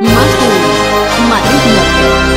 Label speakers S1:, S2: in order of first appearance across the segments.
S1: Más de uno. Madrid Norte.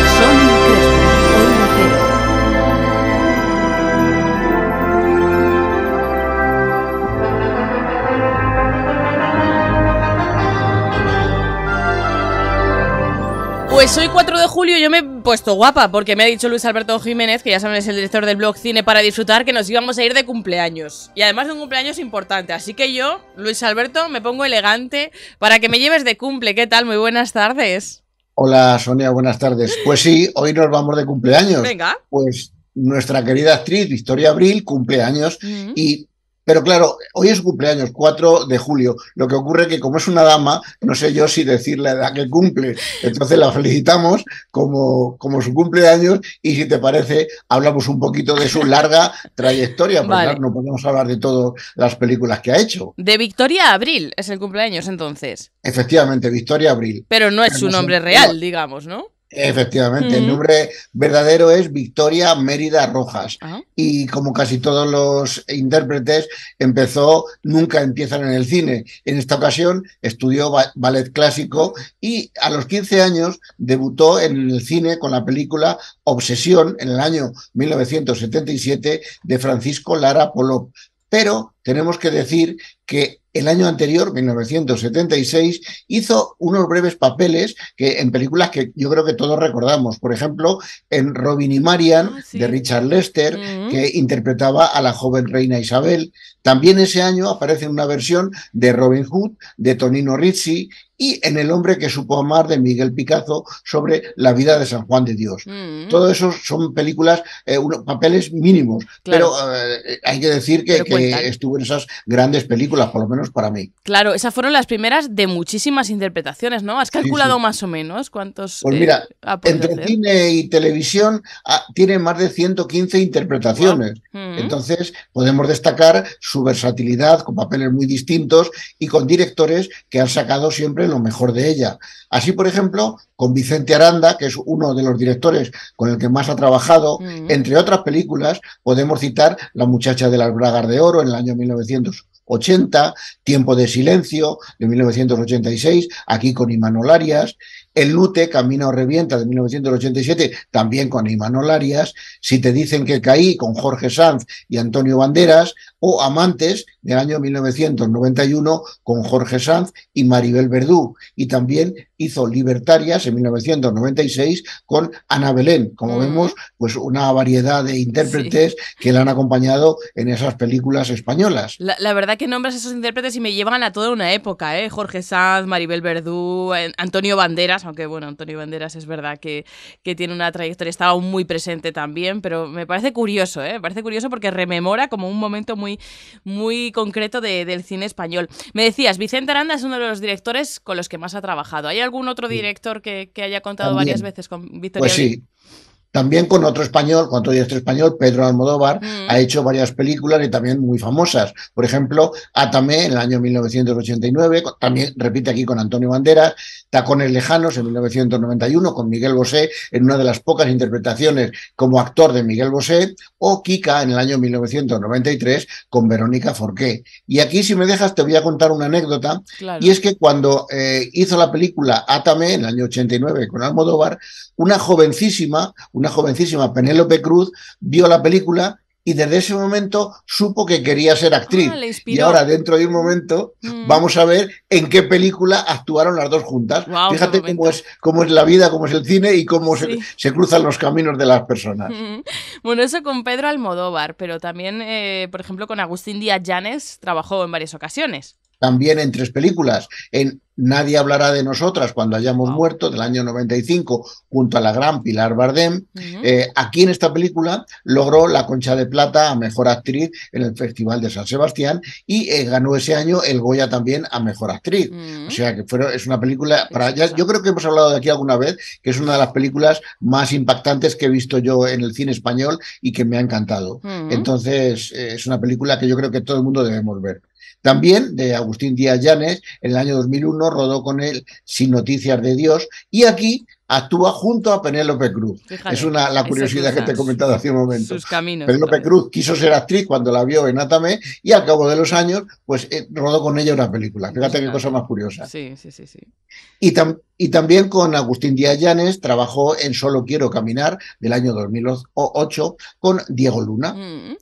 S1: Pues hoy 4 de julio yo me he puesto guapa porque me ha dicho Luis Alberto Jiménez, que ya saben es el director del blog Cine para Disfrutar, que nos íbamos a ir de cumpleaños. Y además de un cumpleaños importante. Así que yo, Luis Alberto, me pongo elegante para que me lleves de cumple. ¿Qué tal? Muy buenas tardes.
S2: Hola Sonia, buenas tardes. Pues sí, hoy nos vamos de cumpleaños. Venga. Pues nuestra querida actriz Victoria Abril cumpleaños mm. y pero claro, hoy es su cumpleaños, 4 de julio. Lo que ocurre es que como es una dama, no sé yo si decirle la edad que cumple. Entonces la felicitamos como, como su cumpleaños y si te parece, hablamos un poquito de su larga trayectoria, porque no podemos hablar de todas las películas que ha hecho.
S1: De Victoria Abril es el cumpleaños entonces.
S2: Efectivamente, Victoria Abril. Pero
S1: no es su nombre real, digamos, ¿no? Efectivamente, el
S2: nombre verdadero es Victoria Mérida Rojas. Ah. Y como casi todos los intérpretes, empezó, nunca empiezan en el cine. En esta ocasión estudió ballet clásico y a los 15 años debutó en el cine con la película Obsesión en el año 1977 de Francisco Lara Polop pero tenemos que decir que el año anterior, 1976, hizo unos breves papeles que, en películas que yo creo que todos recordamos. Por ejemplo, en Robin y Marian, ah, de Richard Lester, que interpretaba a la joven reina Isabel. También ese año aparece una versión de Robin Hood, de Tonino Rizzi, y En el hombre que supo amar de Miguel picazo sobre la vida de San Juan de Dios. Mm. Todo eso son películas, eh, papeles mínimos, pero eh, hay que decir que, estuvo en esas grandes películas, por lo menos para mí.
S1: Claro, esas fueron las primeras de muchísimas interpretaciones, ¿no? ¿Has calculado más o menos cuántos? Pues eh, mira, entre cine
S2: y televisión ah, tiene más de 115 interpretaciones. Mm. Entonces, podemos destacar su versatilidad con papeles muy distintos y con directores que han sacado siempre lo mejor de ella. Así, por ejemplo, con Vicente Aranda, que es uno de los directores con el que más ha trabajado, mm. entre otras películas, podemos citar La muchacha de las bragas de oro en el año 1900 80, Tiempo de Silencio de 1986, aquí con Arias, El Lute, Camino Revienta de 1987, también con Arias Si te dicen que caí con Jorge Sanz y Antonio Banderas, o Amantes del año 1991 con Jorge Sanz y Maribel Verdú, y también hizo Libertarias en 1996 con Ana Belén, como vemos, pues una variedad de intérpretes que la han acompañado en esas películas españolas.
S1: La, la verdad que nombras esos intérpretes y me llevan a toda una época, ¿eh? Jorge Sanz, Maribel Verdú, Antonio Banderas, aunque bueno, Antonio Banderas es verdad que, tiene una trayectoria, estaba muy presente también, pero me parece curioso, ¿eh? Me parece curioso porque rememora como un momento muy, muy concreto del cine español. Me decías, Vicente Aranda es uno de los directores con los que más ha trabajado. ¿Hay algún otro director que, haya contado varias veces con Victoria? Pues sí.
S2: También con otro español, con otro director español, Pedro Almodóvar, ha hecho varias películas y también muy famosas. Por ejemplo, Atame en el año 1989, también repite aquí con Antonio Banderas, Tacones Lejanos en 1991 con Miguel Bosé, en una de las pocas interpretaciones como actor de Miguel Bosé, o Kika en el año 1993 con Verónica Forqué. Y aquí, si me dejas, te voy a contar una anécdota. Y es que cuando eh, hizo la película Atame en el año 89 con Almodóvar, una jovencísima, una jovencísima Penélope Cruz, vio la película y desde ese momento supo que quería ser actriz. Ah, y ahora, dentro de un momento, mm. vamos a ver en qué película actuaron las dos juntas. Fíjate cómo es, cómo es la vida, cómo es el cine y cómo se, cruzan los caminos de las personas.
S1: Bueno, eso con Pedro Almodóvar, pero también, eh, por ejemplo, con Agustín Díaz Llanes trabajó en varias ocasiones
S2: también en tres películas, en Nadie hablará de nosotras cuando hayamos muerto, del año 95, junto a la gran Pilar Bardem. Eh, aquí en esta película logró la Concha de Plata a Mejor Actriz en el Festival de San Sebastián y eh, ganó ese año el Goya también a Mejor Actriz. O sea que fueron, es una película, para, yo creo que hemos hablado de aquí alguna vez, que es una de las películas más impactantes que he visto yo en el cine español y que me ha encantado. Entonces eh, es una película que yo creo que todo el mundo debemos ver. También de Agustín Díaz Llanes, en el año 2001 rodó con él Sin Noticias de Dios y aquí actúa junto a Penélope Cruz. es una la curiosidad que te he comentado hace un momento. Sus
S1: Penélope Cruz
S2: quiso ser actriz cuando la vio en Atame y al cabo de los años, pues eh, rodó con ella una película. Fíjate qué cosa más curiosa.
S1: Sí, sí, sí, sí.
S2: Y, y también con Agustín Díaz Llanes trabajó en Solo Quiero Caminar del año 2008 con Diego Luna.
S1: Mm.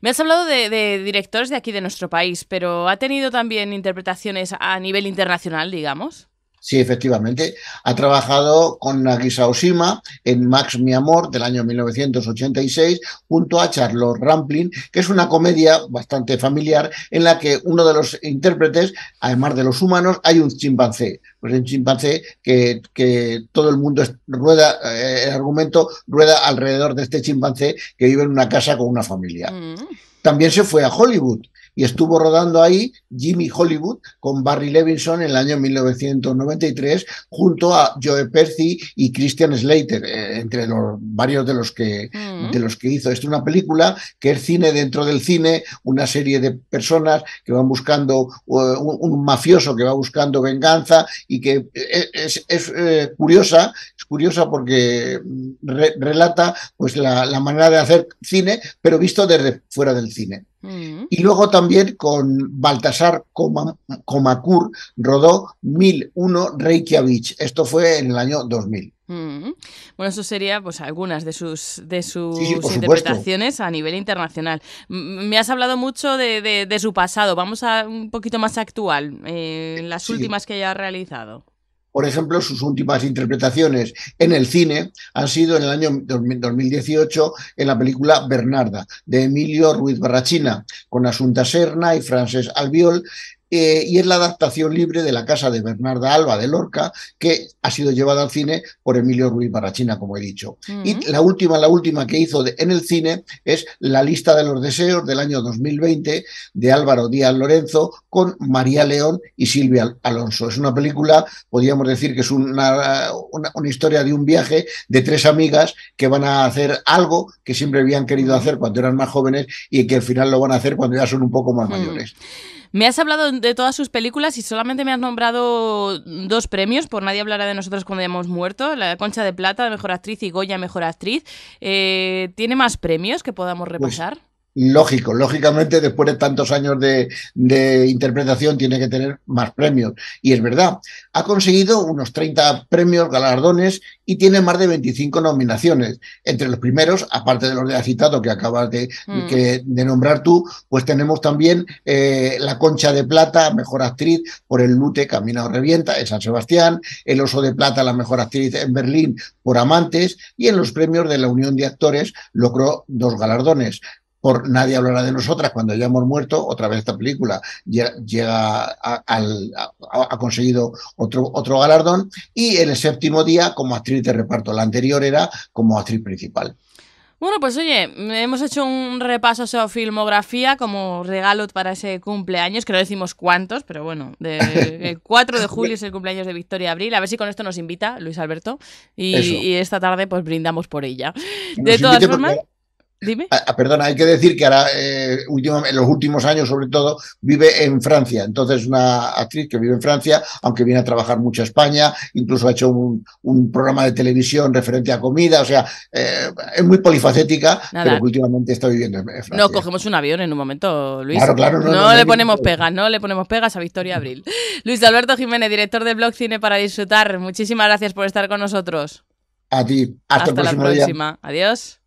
S1: Me has hablado de, de directores de aquí de nuestro país, pero ha tenido también interpretaciones a nivel internacional, digamos.
S2: Sí, efectivamente. Ha trabajado con Nagisa Oshima en Max Mi Amor del año 1986 junto a Charlotte Rampling, que es una comedia bastante familiar en la que uno de los intérpretes, además de los humanos, hay un chimpancé. Pues un chimpancé que, todo el mundo rueda, eh, el argumento rueda alrededor de este chimpancé que vive en una casa con una familia. Mm. También se fue a Hollywood y estuvo rodando ahí Jimmy Hollywood con Barry Levinson en el año 1993 junto a Joe Percy y Christian Slater, eh, entre los, varios de los que mm de los que hizo esto una película, que es cine dentro del cine, una serie de personas que van buscando, un, mafioso que va buscando venganza y que eh, es, eh, curiosa, es curiosa porque mm, relata pues la, manera de hacer cine, pero visto desde fuera del cine. Y luego también con Baltasar Comacur rodó 1001 Reykjavik. Esto fue en el año 2000.
S1: Bueno, eso sería pues algunas de sus de sus interpretaciones a nivel internacional. me has hablado mucho de, su pasado. Vamos a un poquito más actual, eh, las últimas que haya realizado.
S2: Por ejemplo, sus últimas interpretaciones en el cine han sido en el año 2018 en la película Bernarda de Emilio Ruiz Barrachina, con Asunta Serna y Frances Albiol, eh, y es la adaptación libre de la casa de Bernarda Alba de Lorca, que ha sido llevada al cine por Emilio Ruiz Barrachina, como he dicho. Y la última, la última que hizo en el cine es La lista de los deseos del año 2020 de Álvaro Díaz Lorenzo con María León y Silvia Alonso. Es una película, podríamos decir que es una, una, historia de un viaje de tres amigas que van a hacer algo que siempre habían querido hacer cuando eran más jóvenes y que al final lo van a hacer cuando ya son un poco más mayores.
S1: Me has hablado de todas sus películas y solamente me has nombrado dos premios, por nadie hablará de nosotros cuando hayamos muerto, la Concha de Plata Mejor Actriz y Goya Mejor Actriz. Eh, ¿Tiene más premios que podamos pues repasar?
S2: lógico. Lógicamente, después de tantos años de, interpretación, tiene que tener más premios. Y es verdad, ha conseguido unos 30 premios, galardones, y tiene más de 25 nominaciones. Entre los primeros, aparte de los de citado que acabas mm. de, nombrar tú, pues tenemos también eh, La Concha de Plata, Mejor Actriz, por El Lute, Camina o Revienta, en San Sebastián, El Oso de Plata, la Mejor Actriz en Berlín, por Amantes, y en los premios de la Unión de Actores logró dos galardones por Nadie hablará de nosotras cuando ya hemos muerto, otra vez esta película llega, ha conseguido otro, otro galardón y en el séptimo día como actriz de reparto. La anterior era como actriz principal.
S1: Bueno, pues oye, hemos hecho un repaso a filmografía como regalo para ese cumpleaños, que no decimos cuántos, pero bueno, de, el 4 de julio es el cumpleaños de Victoria Abril. A ver si con esto nos invita Luis Alberto y, esta tarde pues brindamos por ella. de todas formas... Ah,
S2: ah, perdona, hay que decir que ahora, eh, en los últimos años sobre todo, vive en Francia. Entonces, una actriz que vive en Francia, aunque viene a trabajar mucho a España, incluso ha hecho un, programa de televisión referente a comida. O sea, eh, es muy polifacética, pero últimamente está viviendo en Francia. No,
S1: cogemos un avión en un momento, Luis. No, le ponemos pegas, no le ponemos pegas a Victoria Abril. Luis Alberto Jiménez, director de Blog Cine para Disfrutar. Muchísimas gracias por estar con nosotros. A
S2: ti. Hasta, el próximo la próxima.
S1: Adiós.